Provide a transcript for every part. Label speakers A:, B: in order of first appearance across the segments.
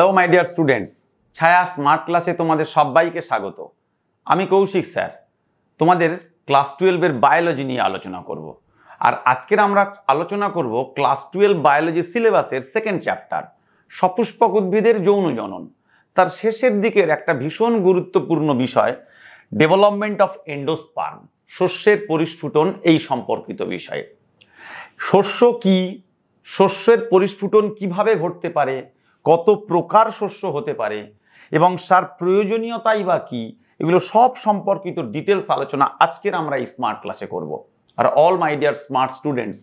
A: Hello my dear students Chhaya smart ক্লাসে তোমাদের সবাইকে স্বাগত আমি কৌশিক স্যার তোমাদের ক্লাস টুয়েলভের বায়োলজি নিয়ে আলোচনা করব। আর আজকের আমরা আলোচনা করব ক্লাস টুয়েলভ বায়োলজি সিলেবাসের সেকেন্ড চ্যাপ্টার সপুষ্পক উদ্ভিদের যৌন জনন তার শেষের দিকের একটা ভীষণ গুরুত্বপূর্ণ বিষয় ডেভেলপমেন্ট অফ এন্ডোস্পার্ম শস্যের পরিস্ফুটন এই সম্পর্কিত বিষয়ে শস্য কি শস্যের পরিস্ফুটন কিভাবে ঘটতে পারে কত প্রকার শস্য হতে পারে এবং সার প্রয়োজনীয়তাই বা কী এগুলো সব সম্পর্কিত ডিটেলস আলোচনা আজকের আমরা এই স্মার্ট ক্লাসে করব আর all my dear smart students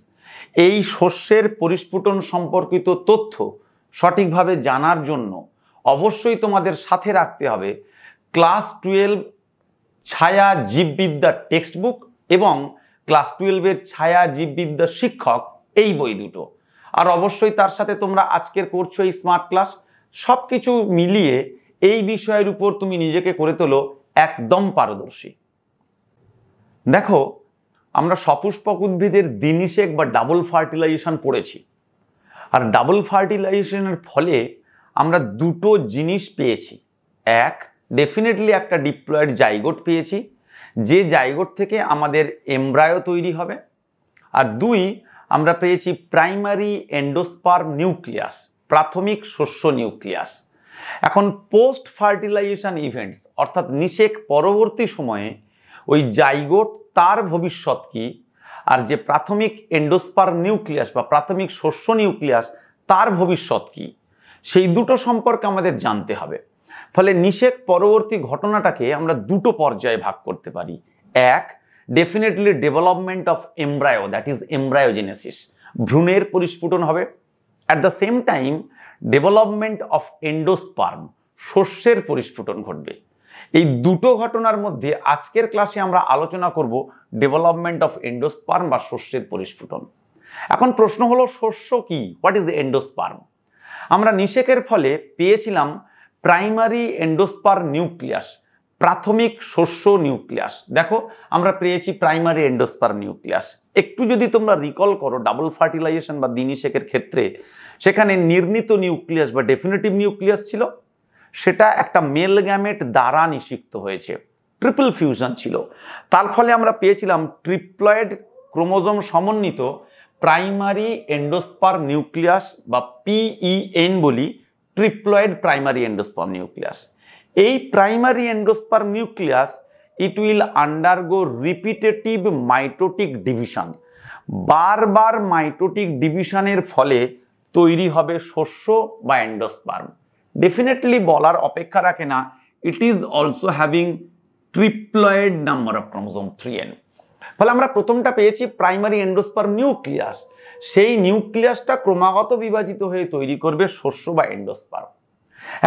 A: এই শস্যের পরিস্ফুটন সম্পর্কিত তথ্য সঠিকভাবে জানার জন্য অবশ্যই তোমাদের সাথে রাখতে হবে ক্লাস টুয়েলভ ছায়া জীববিদ্যা টেক্সট বুক এবং ক্লাস টুয়েলভের ছায়া জীববিদ্যা শিক্ষক এই বই দুটো আর অবশ্যই তার সাথে তোমরা আজকের করছো এই স্মার্ট ক্লাস সব কিছু মিলিয়ে এই বিষয়ের উপর তুমি নিজেকে করে তোলো একদম পারদর্শী দেখো আমরা সপুষ্পক উদ্ভিদের দিনিশেক বা ডাবল ফার্টিলাইজেশন পড়েছি আর ডাবল ফার্টিলাইজেশনের ফলে আমরা দুটো জিনিস পেয়েছি এক ডেফিনেটলি একটা ডিপ্লয়েড জাইগোট পেয়েছি যে জায়গোট থেকে আমাদের এমব্রায়ো তৈরি হবে আর দুই আমরা পেয়েছি প্রাইমারি এন্ডোস্পার্ম নিউক্লিয়াস প্রাথমিক শস্য নিউক্লিয়াস এখন পোস্ট ফার্টিলাইজেশন ইভেন্টস অর্থাৎ নিষেক পরবর্তী সময়ে ওই জাইগোট তার ভবিষ্যৎ কি আর যে প্রাথমিক এন্ডোস্পার্ম নিউক্লিয়াস বা প্রাথমিক শস্য নিউক্লিয়াস তার ভবিষ্যৎ কি সেই দুটো সম্পর্কে আমাদের জানতে হবে ফলে নিষেক পরবর্তী ঘটনাটাকে আমরা দুটো পর্যায়ে ভাগ করতে পারি এক definitely development of embryo that is embryogenesis ভ্রূণের পরিস্ফুটন হবে at the same time development of endosperm শস্যের পরিস্ফুটন ঘটবে এই দুটো ঘটনার মধ্যে আজকের ক্লাসে আমরা আলোচনা করব ডেভেলপমেন্ট অফ এন্ডোস্পার্ম বা শস্যের পরিস্ফুটন এখন প্রশ্ন হলো শস্য কি হোয়াট ইজ এন্ডোস্পার্ম আমরা নিষেকের ফলে পেয়েছিলাম প্রাইমারি এন্ডোস্পার নিউক্লিয়াস প্রাথমিক শস্য নিউক্লিয়াস দেখো আমরা পেয়েছি প্রাইমারি এন্ডোস্পার নিউক্লিয়াস একটু যদি তোমরা রিকল করো ডাবল ফার্টিলাইজেশন বা দিনিশেকের ক্ষেত্রে সেখানে নির্মিত নিউক্লিয়াস বা ডেফিনেটিভ নিউক্লিয়াস ছিল সেটা একটা মেল গ্যামেট দ্বারা নিষিক্ত হয়েছে ট্রিপল ফিউশন ছিল তার ফলে আমরা পেয়েছিলাম ট্রিপ্লয়েড ক্রোমোজোম সমন্বিত প্রাইমারি এন্ডোস্পার নিউক্লিয়াস বা পিইএন e বলি ট্রিপ্লয়েড প্রাইমারি এন্ডোস্পার নিউক্লিয়াস এই primary endosperm nucleus it will undergo repetitive mitotic division বারবার মাইটোটিক ডিভিশনের ফলে তৈরি হবে শস্য বা এন্ডোস্পার্ম ডেফিনেটলি বলার অপেক্ষা রাখে না it is also having triploid number of chromosome three N ফলে আমরা প্রথমটা পেয়েছি প্রাইমারি এন্ডোস্পার্ম নিউক্লিয়াস সেই নিউক্লিয়াসটা ক্রমাগত বিভাজিত হয়ে তৈরি করবে শস্য বা এন্ডোস্পার্ম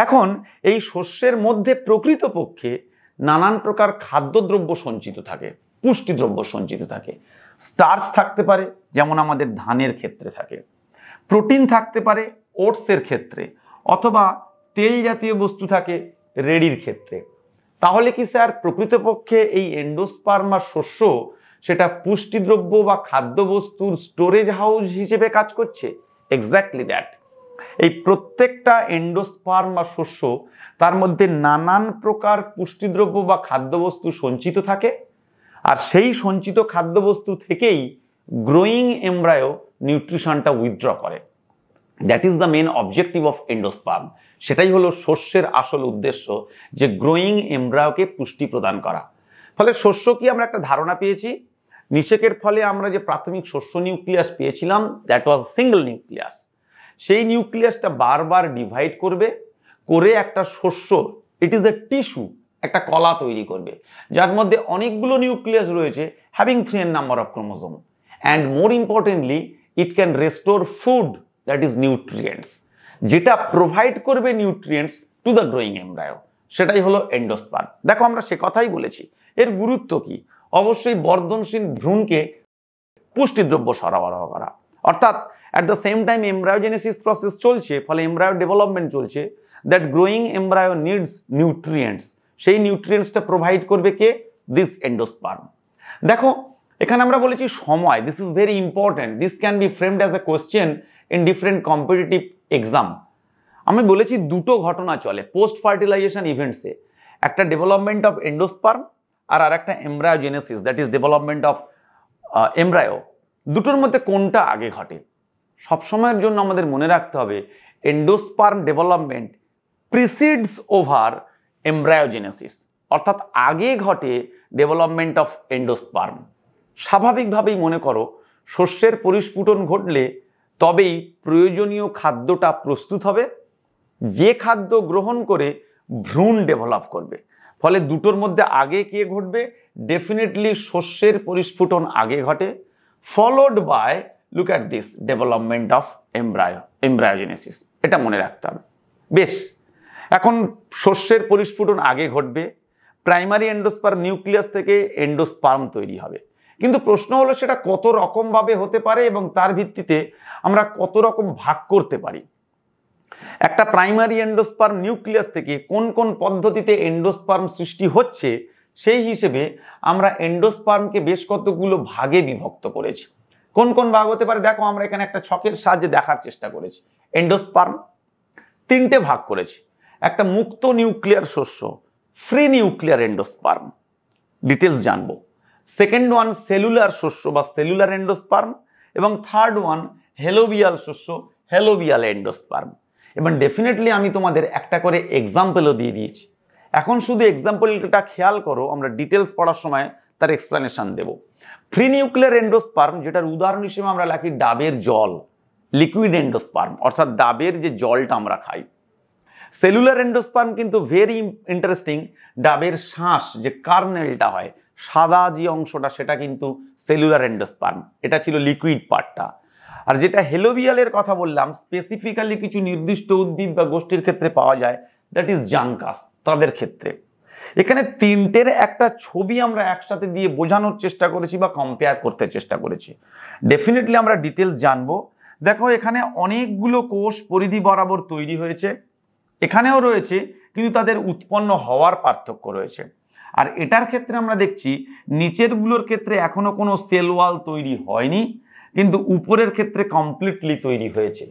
A: এখন এই শস্যের মধ্যে প্রকৃতপক্ষে নানান প্রকার খাদ্যদ্রব্য সঞ্চিত থাকে পুষ্টিদ্রব্য সঞ্চিত থাকে স্টার্চ থাকতে পারে যেমন আমাদের ধানের ক্ষেত্রে থাকে প্রোটিন থাকতে পারে ওটসের ক্ষেত্রে অথবা তেল জাতীয় বস্তু থাকে রেডির ক্ষেত্রে তাহলে কি স্যার প্রকৃতপক্ষে এই এন্ডোস্পার্মা শস্য সেটা পুষ্টিদ্রব্য বা খাদ্যবস্তুর স্টোরেজ হাউস হিসেবে কাজ করছে এক্স্যাক্টলি দ্যাট এই প্রত্যেকটা এন্ডোস্পার্ম বা শস্য তার মধ্যে নানান প্রকার পুষ্টিদ্রব্য বা খাদ্যবস্তু সঞ্চিত থাকে আর সেই সঞ্চিত খাদ্যবস্তু থেকেই গ্রোয়িং এমব্রায়ো নিউট্রিশনটা উইথড্র করে that is the main objective of endosperm সেটাই হলো শস্যের আসল উদ্দেশ্য যে গ্রোয়িং এমব্রায়োকে পুষ্টি প্রদান করা ফলে শস্য কি আমরা একটা ধারণা পেয়েছি নিষেকের ফলে আমরা যে প্রাথমিক শস্য নিউক্লিয়াস পেয়েছিলাম দ্যাট ওয়াজ সিঙ্গল নিউক্লিয়াস সেই নিউক্লিয়াসটা বারবার ডিভাইড করবে করে একটা শস্য ইট ইজ এ টিস্যু একটা কলা তৈরি করবে যার মধ্যে অনেকগুলো নিউক্লিয়াস রয়েছে having three N number of chromosome and more importantly it can restore food that is nutrients যেটা প্রোভাইড করবে nutrients to the growing embryo সেটাই হলো এন্ডোস্পার দেখো আমরা সে কথাই বলেছি এর গুরুত্ব কি অবশ্যই বর্ধনশীল ভ্রূণকে পুষ্টিদ্রব্য সরবরাহ করা অর্থাৎ at the same time embryogenesis process চলছে ফলে এমব্রায়ো ডেভেলপমেন্ট চলছে that growing embryo needs nutrients সেই নিউট্রিয়েন্টসটা প্রোভাইড করবে কে দিস এন্ডোস্পার্ম দেখো এখানে আমরা বলেছি সময় this is very important this can be framed as a question in different competitive exam আমি বলেছি দুটো ঘটনা চলে পোস্ট ফার্টিলাইজেশন ইভেন্টসে একটা ডেভেলপমেন্ট অফ এন্ডোস্পার্ম আর আর একটা embryogenesis that is development of embryo দুটোর মধ্যে কোনটা আগে ঘটে সবসময়ের জন্য আমাদের মনে রাখতে হবে endosperm development precedes over embryogenesis অর্থাৎ আগে ঘটে ডেভেলপমেন্ট অফ এন্ডোস্পার্ম স্বাভাবিকভাবেই মনে করো শস্যের পরিস্ফুটন ঘটলে তবেই প্রয়োজনীয় খাদ্যটা প্রস্তুত হবে যে খাদ্য গ্রহণ করে ভ্রূণ ডেভেলপ করবে ফলে দুটোর মধ্যে আগে কে ঘটবে ডেফিনেটলি শস্যের পরিস্ফুটন আগে ঘটে followed by look at this development of embryo embryogenesis এটা মনে রাখতে হবে বেশ এখন শস্যের পরিস্ফুটন আগে ঘটবে প্রাইমারি এন্ডোস্পার নিউক্লিয়াস থেকে এন্ডোস্পার্ম তৈরি হবে কিন্তু প্রশ্ন হলো সেটা কত রকমভাবে হতে পারে এবং তার ভিত্তিতে আমরা কত রকম ভাগ করতে পারি একটা প্রাইমারি এন্ডোস্পার্ম নিউক্লিয়াস থেকে কোন কোন পদ্ধতিতে এন্ডোস্পার্ম সৃষ্টি হচ্ছে সেই হিসেবে আমরা এন্ডোস্পার্মকে বেশ কতগুলো ভাগে বিভক্ত করেছি কোন কোন ভাগ হতে পারে দেখো আমরা এখানে একটা ছকের সাহায্যে দেখার চেষ্টা করেছি এন্ডোস্পার্ম তিনটে ভাগ করেছি একটা মুক্ত নিউক্লিয়ার শস্য ফ্রি নিউক্লিয়ার এন্ডোস্পার্ম ডিটেলস জানবো সেকেন্ড ওয়ান সেলুলার শস্য বা সেলুলার এন্ডোস্পার্ম এবং থার্ড ওয়ান হেলোবিয়াল শস্য হেলোবিয়াল এন্ডোস্পার্ম এবং ডেফিনেটলি আমি তোমাদের একটা করে এক্সাম্পেলও দিয়ে দিয়েছি এখন শুধু এক্সাম্পলটা খেয়াল করো আমরা ডিটেলস পড়ার সময় তার এক্সপ্লেনেশান দেবো থ্রি নিউক্লিয়ার এন্ডোস্পার্ম যেটার উদাহরণ হিসেবে আমরা রাখি ডাবের জল লিকুইড এন্ডোস্পার্ম অর্থাৎ ডাবের যে জলটা আমরা খাই সেলুলার এন্ডোস্পার্ম কিন্তু ভেরি ইন্টারেস্টিং ডাবের শ্বাস যে কার্নেলটা হয় সাদা যে অংশটা সেটা কিন্তু সেলুলার এন্ডোস্পার্ম এটা ছিল লিকুইড পার্টটা আর যেটা হেলোবিয়ালের কথা বললাম স্পেসিফিক্যালি কিছু নির্দিষ্ট উদ্ভিদ বা গোষ্ঠীর ক্ষেত্রে পাওয়া যায় দ্যাট ইজ জাঙ্কাস তাদের ক্ষেত্রে এখানে তিনটের একটা ছবি আমরা একসাথে দিয়ে বোঝানোর চেষ্টা করেছি বা কম্পেয়ার করতে চেষ্টা করেছি ডেফিনেটলি আমরা ডিটেলস জানবো দেখো এখানে অনেকগুলো কোষ পরিধি বরাবর তৈরি হয়েছে এখানেও রয়েছে কিন্তু তাদের উৎপন্ন হওয়ার পার্থক্য রয়েছে আর এটার ক্ষেত্রে আমরা দেখছি নিচেরগুলোর ক্ষেত্রে এখনও কোনো সেল ওয়াল তৈরি হয়নি কিন্তু উপরের ক্ষেত্রে কমপ্লিটলি তৈরি হয়েছে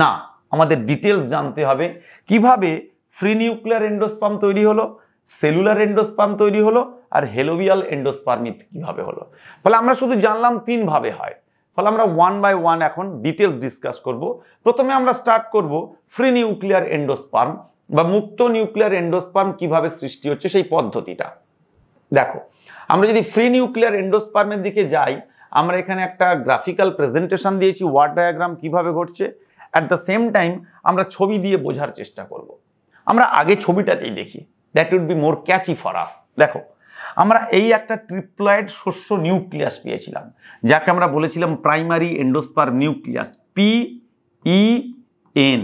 A: না আমাদের ডিটেলস জানতে হবে কিভাবে ফ্রি নিউক্লিয়ার এন্ডোস্পাম তৈরি হলো সেলুলার এন্ডোস্পার্ম তৈরি হলো আর হেলোভিয়াল এন্ডোস্পার্মিত কিভাবে হলো ফলে আমরা শুধু জানলাম তিনভাবে হয় ফলে আমরা ওয়ান বাই ওয়ান এখন ডিটেলস ডিসকাস করব প্রথমে আমরা স্টার্ট করব ফ্রি নিউক্লিয়ার এন্ডোস্পার্ম বা মুক্ত নিউক্লিয়ার এন্ডোস্পার্ম কিভাবে সৃষ্টি হচ্ছে সেই পদ্ধতিটা দেখো আমরা যদি ফ্রি নিউক্লিয়ার এন্ডোস্পার্মের দিকে যাই আমরা এখানে একটা গ্রাফিক্যাল প্রেজেন্টেশন দিয়েছি ওয়ার্ড ডায়াগ্রাম কিভাবে ঘটছে অ্যাট দ্য সেম টাইম আমরা ছবি দিয়ে বোঝার চেষ্টা করব। আমরা আগে ছবিটাতেই দেখি that would be more catchy for us দেখো আমরা এই একটা ট্রিপ্লয়েড শস্য নিউক্লিয়াস পেয়েছিলাম যাকে আমরা বলেছিলাম primary endosperm nucleus P E N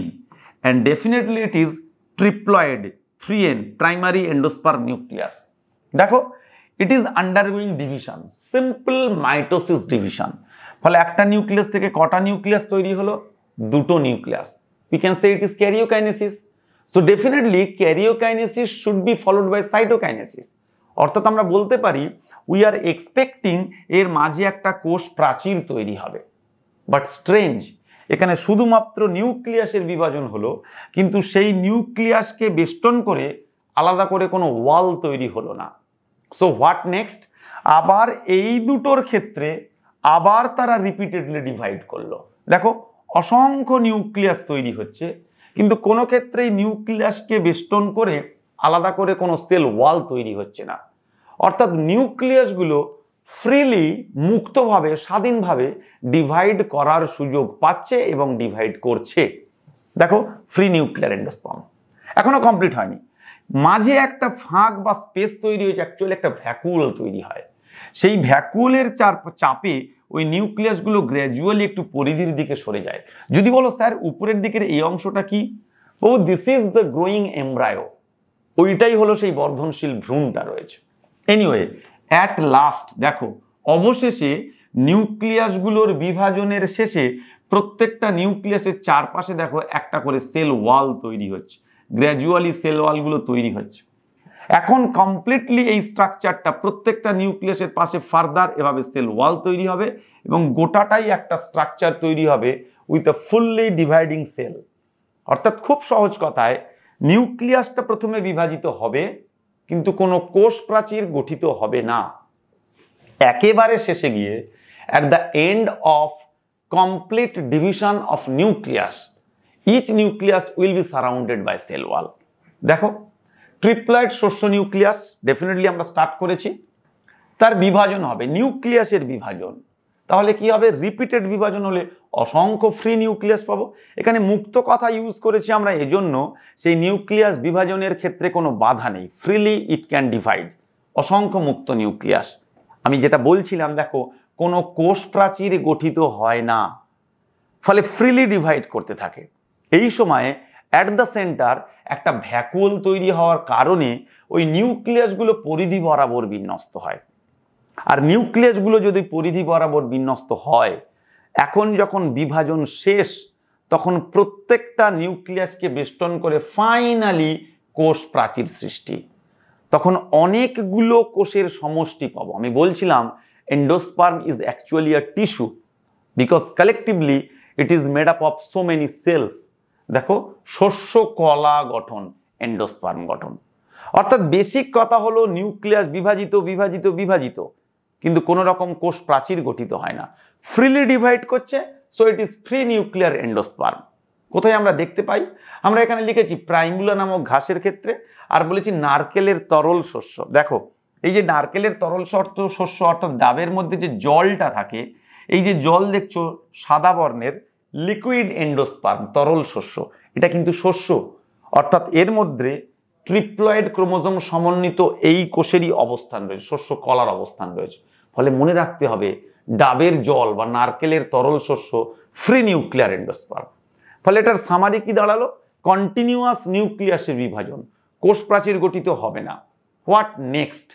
A: and definitely it is triploid three N primary endosperm nucleus দেখো it is undergoing division simple mitosis division ফলে একটা নিউক্লিয়াস থেকে কটা নিউক্লিয়াস তৈরি হলো দুটো nucleus we can say it is karyokinesis so definitely karyokinesis should be followed by cytokinesis অর্থাৎ আমরা বলতে পারি উই আর এক্সপেক্টিং এর মাঝে একটা কোষ প্রাচীর তৈরি হবে বাট স্ট্রেঞ্জ এখানে শুধুমাত্র নিউক্লিয়াসের বিভাজন হলো কিন্তু সেই নিউক্লিয়াসকে বেষ্টন করে আলাদা করে কোনো ওয়াল তৈরি হলো না সো হোয়াট নেক্সট আবার এই দুটোর ক্ষেত্রে আবার তারা রিপিটেডলি ডিভাইড করলো দেখো অসংখ্য নিউক্লিয়াস তৈরি হচ্ছে কিন্তু কোনো ক্ষেত্রেই নিউক্লিয়াসকে বেষ্টন করে আলাদা করে কোনো সেল ওয়াল তৈরি হচ্ছে না অর্থাৎ নিউক্লিয়াসগুলো ফ্রিলি মুক্তভাবে স্বাধীনভাবে ডিভাইড করার সুযোগ পাচ্ছে এবং ডিভাইড করছে দেখো ফ্রি নিউক্লিয়ার এন্ডোস্পম এখনো কমপ্লিট হয়নি মাঝে একটা ফাঁক বা স্পেস তৈরি হয়েছে অ্যাকচুয়ালি একটা ভ্যাকুল তৈরি হয় সেই ভ্যাকুলের চার চাপে ওই নিউক্লিয়াসগুলো গ্র্যাজুয়ালি একটু পরিধির দিকে সরে যায় যদি বলো স্যার উপরের দিকের এই অংশটা কি ও this is the growing embryo ওইটাই হলো সেই বর্ধনশীল ভ্রূণটা রয়েছে এনিওয়ে অ্যাট লাস্ট দেখো অবশেষে নিউক্লিয়াসগুলোর বিভাজনের শেষে প্রত্যেকটা নিউক্লিয়াসের চারপাশে দেখো একটা করে সেল ওয়াল তৈরি হচ্ছে গ্র্যাজুয়ালি সেল ওয়ালগুলো তৈরি হচ্ছে এখন কমপ্লিটলি এই স্ট্রাকচারটা প্রত্যেকটা নিউক্লিয়াসের পাশে ফার্দার এভাবে সেল ওয়াল তৈরি হবে এবং গোটাটাই একটা স্ট্রাকচার তৈরি হবে with a fully dividing cell অর্থাৎ খুব সহজ কথায় নিউক্লিয়াসটা প্রথমে বিভাজিত হবে কিন্তু কোনো কোষ প্রাচীর গঠিত হবে না একেবারে শেষে গিয়ে at the end of complete division of nucleus each nucleus will be surrounded by cell wall দেখো ট্রিপ্লয়েড শস্য নিউক্লিয়াস ডেফিনেটলি আমরা স্টার্ট করেছি তার বিভাজন হবে নিউক্লিয়াসের বিভাজন তাহলে কি হবে রিপিটেড বিভাজন হলে অসংখ্য ফ্রি নিউক্লিয়াস পাবো এখানে মুক্ত কথা ইউজ করেছি আমরা এজন্য সেই নিউক্লিয়াস বিভাজনের ক্ষেত্রে কোনো বাধা নেই ফ্রিলি ইট ক্যান ডিভাইড অসংখ্য মুক্ত নিউক্লিয়াস আমি যেটা বলছিলাম দেখো কোনো কোষ প্রাচীর গঠিত হয় না ফলে ফ্রিলি ডিভাইড করতে থাকে এই সময়ে অ্যাট দ্য সেন্টার একটা ভ্যাকুয়াল তৈরি হওয়ার কারণে ওই নিউক্লিয়াসগুলো পরিধি বরাবর বিন্যস্ত হয় আর নিউক্লিয়াসগুলো যদি পরিধি বরাবর বিন্যস্ত হয় এখন যখন বিভাজন শেষ তখন প্রত্যেকটা নিউক্লিয়াসকে বেষ্টন করে ফাইনালি কোষ প্রাচীর সৃষ্টি তখন অনেকগুলো কোষের সমষ্টি পাব আমি বলছিলাম endosperm is actually a tissue because collectively it is made up of so many cells দেখো শস্য কলা গঠন এন্ডোস্পার্ম গঠন অর্থাৎ বেসিক কথা হলো নিউক্লিয়াস বিভাজিত বিভাজিত বিভাজিত কিন্তু কোনো রকম কোষ প্রাচীর গঠিত হয় না ফ্রিলি ডিভাইড করছে so it is free nuclear endosperm কোথায় আমরা দেখতে পাই আমরা এখানে লিখেছি প্রাইমুলা নামক ঘাসের ক্ষেত্রে আর বলেছি নারকেলের তরল শস্য দেখো এই যে নারকেলের তরল শর্ত শস্য অর্থাৎ ডাবের মধ্যে যে জলটা থাকে এই যে জল দেখছো সাদা বর্ণের লিকুইড এন্ডোস্পার্ম তরল শস্য এটা কিন্তু শস্য অর্থাৎ এর মধ্যে ট্রিপ্লয়েড ক্রোমোজোম সমন্বিত এই কোষেরই অবস্থান রয়েছে শস্য কলার অবস্থান রয়েছে ফলে মনে রাখতে হবে ডাবের জল বা নারকেলের তরল শস্য ফ্রি নিউক্লিয়ার এন্ডোস্পার্ম ফলে এটার সামারি কি দাঁড়ালো কন্টিনিউয়াস নিউক্লিয়াসের বিভাজন কোষ প্রাচীর গঠিত হবে না হোয়াট নেক্সট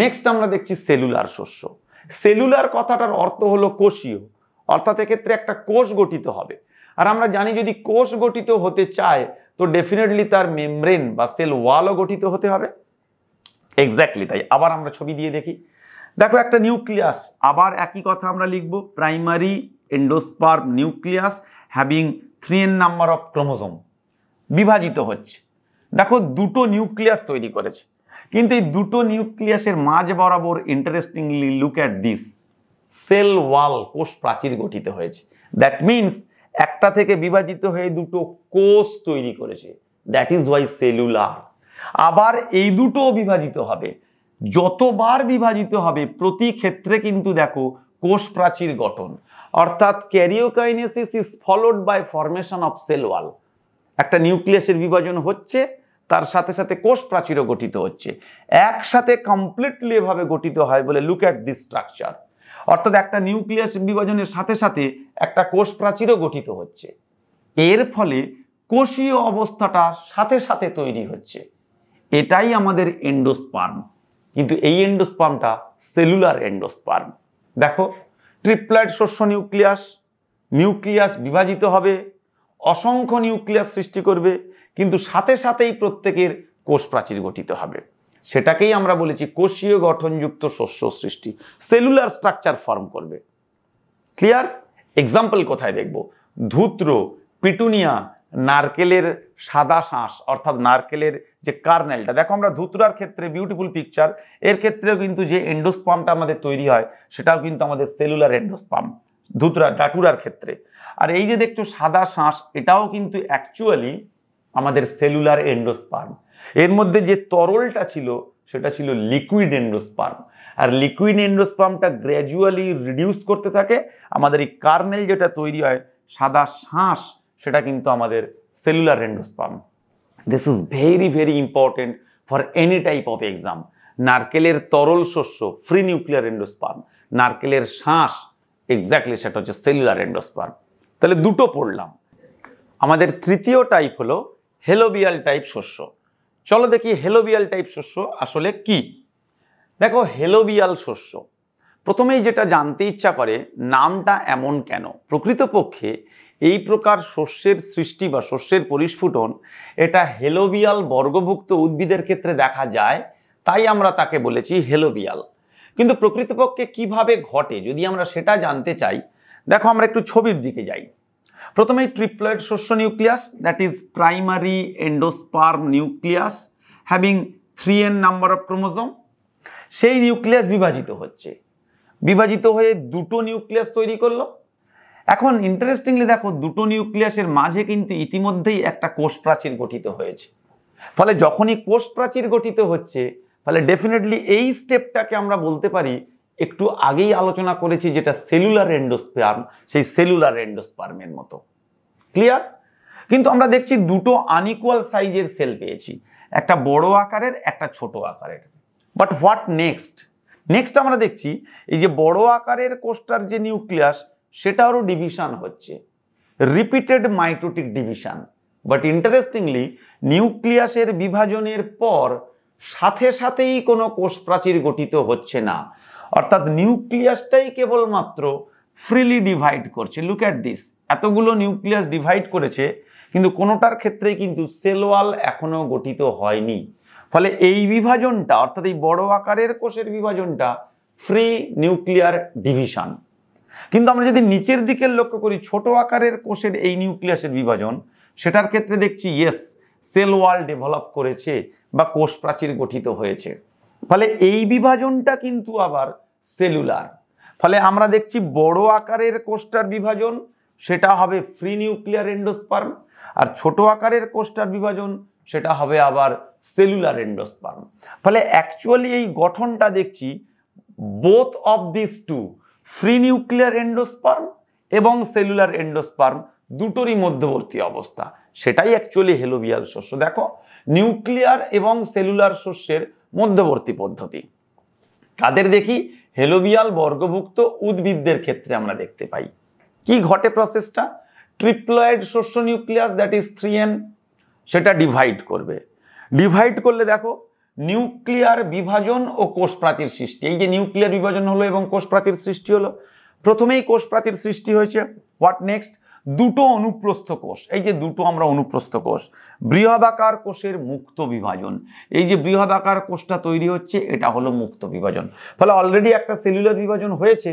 A: নেক্সট আমরা দেখছি সেলুলার শস্য সেলুলার কথাটার অর্থ হলো কোষীয় অর্থাৎ এক্ষেত্রে একটা কোষ গঠিত হবে আর আমরা জানি যদি কোষ গঠিত হতে চায় তো ডেফিনেটলি তার মেমব্রেন বা সেল ওয়ালও গঠিত হতে হবে এক্স্যাক্টলি তাই আবার আমরা ছবি দিয়ে দেখি দেখো একটা নিউক্লিয়াস আবার একই কথা আমরা লিখব primary endosperm nucleus having three N number of chromosome বিভাজিত হচ্ছে দেখো দুটো নিউক্লিয়াস তৈরি করেছে কিন্তু এই দুটো নিউক্লিয়াসের মাঝ বরাবর interestingly look at this cell wall কোষ প্রাচীর গঠিত হয়েছে দ্যাট মিনস একটা থেকে বিভাজিত হয়ে দুটো কোষ তৈরি করেছে দ্যাট ইজ ওয়াই সেলুলার আবার এই দুটো বিভাজিত হবে যতবার বিভাজিত হবে প্রতি ক্ষেত্রে কিন্তু দেখো কোষ প্রাচীর গঠন অর্থাৎ karyokinesis is followed by formation of cell wall একটা নিউক্লিয়াসের বিভাজন হচ্ছে তার সাথে সাথে কোষ প্রাচীরও গঠিত হচ্ছে একসাথে কমপ্লিটলি এভাবে গঠিত হয় বলে লুক অ্যাট দিস স্ট্রাকচার অর্থাৎ একটা নিউক্লিয়াস বিভাজনের সাথে সাথে একটা কোষ প্রাচীরও গঠিত হচ্ছে এর ফলে কোষীয় অবস্থাটা সাথে সাথে তৈরি হচ্ছে এটাই আমাদের এন্ডোস্পার্ম কিন্তু এই এন্ডোস্পার্মটা সেলুলার এন্ডোস্পার্ম দেখো ট্রিপ্লয়েড শস্য নিউক্লিয়াস নিউক্লিয়াস বিভাজিত হবে অসংখ্য নিউক্লিয়াস সৃষ্টি করবে কিন্তু সাথে সাথেই প্রত্যেকের কোষ প্রাচীর গঠিত হবে সেটাকেই আমরা বলেছি কোষীয় গঠনযুক্ত শস্য সৃষ্টি সেলুলার স্ট্রাকচার ফর্ম করবে ক্লিয়ার এক্সাম্পল কোথায় দেখব ধূত্র পিটুনিয়া নারকেলের সাদা শাঁস অর্থাৎ নারকেলের যে কার্নেলটা দেখো আমরা ধুতরার ক্ষেত্রে বিউটিফুল পিকচার এর ক্ষেত্রেও কিন্তু যে এন্ডোস্পামটা আমাদের তৈরি হয় সেটাও কিন্তু আমাদের সেলুলার এন্ডোস্পাম ধুতরা ডাটুরার ক্ষেত্রে আর এই যে দেখছো সাদা শাঁস এটাও কিন্তু অ্যাকচুয়ালি আমাদের সেলুলার এন্ডোস্পার্ম এর মধ্যে যে তরলটা ছিল সেটা ছিল লিকুইড এন্ডোস্পার্ম আর লিকুইড এন্ডোস্পার্মটা গ্র্যাজুয়ালি রিডিউস করতে থাকে আমাদের এই কার্নেল যেটা তৈরি হয় সাদা শ্বাস সেটা কিন্তু আমাদের cellular endosperm this is very very important for any type of exam নারকেলের তরল শস্য ফ্রি নিউক্লিয়ার এন্ডোস্পার্ম নারকেলের শ্বাস এক্স্যাক্টলি সেটা হচ্ছে সেলুলার এন্ডোস্পার্ম তাহলে দুটো পড়লাম আমাদের তৃতীয় টাইপ হলো হেলোবিয়াল টাইপ শস্য চলো দেখি হেলোবিয়াল টাইপ শস্য আসলে কি দেখো হেলোবিয়াল শস্য প্রথমেই যেটা জানতে ইচ্ছা করে নামটা এমন কেন প্রকৃতপক্ষে এই প্রকার শস্যের সৃষ্টি বা শস্যের পরিস্ফুটন এটা হেলোবিয়াল বর্গভুক্ত উদ্ভিদের ক্ষেত্রে দেখা যায় তাই আমরা তাকে বলেছি হেলোবিয়াল কিন্তু প্রকৃতপক্ষে কিভাবে ঘটে যদি আমরা সেটা জানতে চাই দেখো আমরা একটু ছবির দিকে যাই প্রথমেই ট্রিপ্লয়েড শস্য nucleus that is primary endosperm nucleus having three N number of chromosome সেই নিউক্লিয়াস বিভাজিত হচ্ছে বিভাজিত হয়ে দুটো নিউক্লিয়াস তৈরি করলো এখন ইন্টারেস্টিংলি দেখো দুটো নিউক্লিয়াসের মাঝে কিন্তু ইতিমধ্যেই একটা কোষ প্রাচীর গঠিত হয়েছে ফলে যখনই কোষ প্রাচীর গঠিত হচ্ছে ফলে ডেফিনেটলি এই স্টেপটাকে আমরা বলতে পারি একটু আগেই আলোচনা করেছি যেটা সেলুলার এন্ডোস্পার্ম সেই সেলুলার এন্ডোস্পার্মের মতো ক্লিয়ার কিন্তু আমরা দেখছি দুটো আনইকুয়াল সাইজের সেল পেয়েছি একটা বড় আকারের একটা ছোট আকারের বাট হোয়াট নেক্সট নেক্সট আমরা দেখছি এই যে বড় আকারের কোষ্টার যে নিউক্লিয়াস সেটারও ডিভিশন হচ্ছে repeated mitotic division but interestingly নিউক্লিয়াসের বিভাজনের পর সাথে সাথেই কোনো কোষ প্রাচীর গঠিত হচ্ছে না অর্থাৎ নিউক্লিয়াসটাই কেবলমাত্র ফ্রিলি ডিভাইড করছে লুক অ্যাট দিস এতগুলো নিউক্লিয়াস ডিভাইড করেছে কিন্তু কোনোটার ক্ষেত্রেই কিন্তু সেলওয়াল এখনও গঠিত হয়নি ফলে এই বিভাজনটা অর্থাৎ এই বড় আকারের কোষের বিভাজনটা ফ্রি নিউক্লিয়ার ডিভিশন কিন্তু আমরা যদি নিচের দিকে লক্ষ্য করি ছোট আকারের কোষের এই নিউক্লিয়াসের বিভাজন সেটার ক্ষেত্রে দেখছি ইয়েস সেল ওয়াল ডেভেলপ করেছে বা কোষ প্রাচীর গঠিত হয়েছে ফলে এই বিভাজনটা কিন্তু আবার সেলুলার ফলে আমরা দেখছি বড় আকারের কোষ্টার বিভাজন সেটা হবে ফ্রি নিউক্লিয়ার এন্ডোস্পার্ম আর ছোট আকারের কোষ্টার বিভাজন সেটা হবে আবার সেলুলার এন্ডোস্পার্ম ফলে অ্যাকচুয়ালি এই গঠনটা দেখছি both of this two free nuclear endosperm এবং সেলুলার এন্ডোস্পার্ম দুটোরই মধ্যবর্তী অবস্থা সেটাই অ্যাকচুয়ালি হেলোভিয়াল শস্য দেখো নিউক্লিয়ার এবং সেলুলার শস্যের মধ্যবর্তী পদ্ধতি কাদের দেখি হেলোবিয়াল বর্গভুক্ত উদ্ভিদদের ক্ষেত্রে আমরা দেখতে পাই কি ঘটে প্রসেসটা ট্রিপ্লয়েড শস্য nucleus that is three N সেটা ডিভাইড করবে ডিভাইড করলে দেখো নিউক্লিয়ার বিভাজন ও কোষ প্রাচীর সৃষ্টি এই যে নিউক্লিয়ার বিভাজন হলো এবং কোষ প্রাচীর সৃষ্টি হলো প্রথমেই কোষ প্রাচীর সৃষ্টি হয়েছে হোয়াট নেক্সট দুটো অনুপ্রস্থ কোষ এই যে দুটো আমরা অনুপ্রস্থ কোষ বৃহদাকার কোষের মুক্ত বিভাজন এই যে বৃহদাকার কোষটা তৈরি হচ্ছে এটা হলো মুক্ত বিভাজন ফলে অলরেডি একটা সেলুলার বিভাজন হয়েছে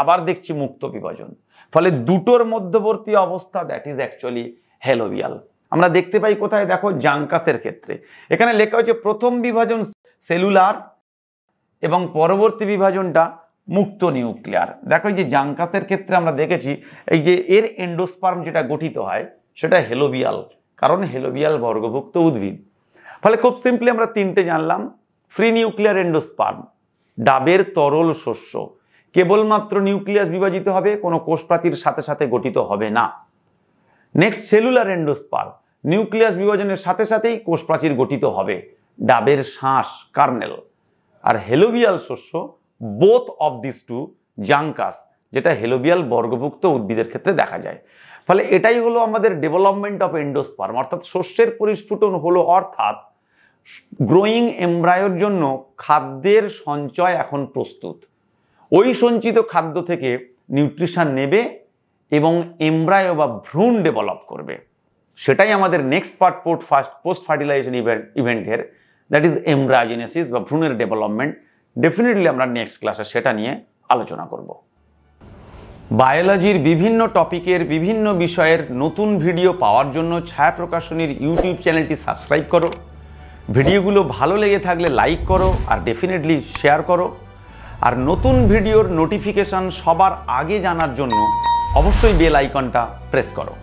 A: আবার দেখছি মুক্ত বিভাজন ফলে দুটোর মধ্যবর্তী অবস্থা দ্যাট ইজ অ্যাকচুয়ালি হেলোবিয়াল আমরা দেখতে পাই কোথায় দেখো জাঙ্কাসের ক্ষেত্রে এখানে লেখা হয়েছে প্রথম বিভাজন সেলুলার এবং পরবর্তী বিভাজনটা মুক্ত নিউক্লিয়ার দেখো এই যে জাঙ্কাসের ক্ষেত্রে আমরা দেখেছি এই যে এর এন্ডোস্পার্ম যেটা গঠিত হয় সেটা হেলোবিয়াল কারণ হেলোবিয়াল বর্গভুক্ত উদ্ভিদ ফলে খুব সিম্পলি আমরা তিনটে জানলাম ফ্রি নিউক্লিয়ার এন্ডোস্পার্ম ডাবের তরল শস্য কেবলমাত্র নিউক্লিয়াস বিভাজিত হবে কোনো কোষপ্রাচীর সাথে সাথে গঠিত হবে না নেক্সট সেলুলার এন্ডোস্পার্ম নিউক্লিয়াস বিভাজনের সাথে সাথেই কোষপ্রাচীর গঠিত হবে ডাবের শ্বাস কার্নেল আর হেলোবিয়াল শস্য বোথ অফ দিস টু জাঙ্কাস যেটা হেলোবিয়াল বর্গভুক্ত উদ্ভিদের ক্ষেত্রে দেখা যায় ফলে এটাই হলো আমাদের ডেভেলপমেন্ট অফ এন্ডোস্পার্ম অর্থাৎ শস্যের পরিস্ফুটন হলো অর্থাৎ গ্রোয়িং এমব্রায়োর জন্য খাদ্যের সঞ্চয় এখন প্রস্তুত ওই সঞ্চিত খাদ্য থেকে নিউট্রিশন নেবে এবং এমব্রায়ো বা ভ্রূণ ডেভেলপ করবে সেটাই আমাদের next part port first post fertilization event ইভেন্টের দ্যাট ইজ এমব্রায়োজেনেসিস বা ভ্রূণের ডেভেলপমেন্ট ডেফিনেটলি আমরা নেক্সট ক্লাসে সেটা নিয়ে আলোচনা করব বায়োলজির বিভিন্ন টপিকের বিভিন্ন বিষয়ের নতুন ভিডিও পাওয়ার জন্য ছায়া প্রকাশনীর ইউটিউব চ্যানেলটি সাবস্ক্রাইব করো ভিডিওগুলো ভালো লেগে থাকলে লাইক করো আর ডেফিনেটলি শেয়ার করো আর নতুন ভিডিওর নোটিফিকেশান সবার আগে জানার জন্য অবশ্যই বেল আইকনটা প্রেস করো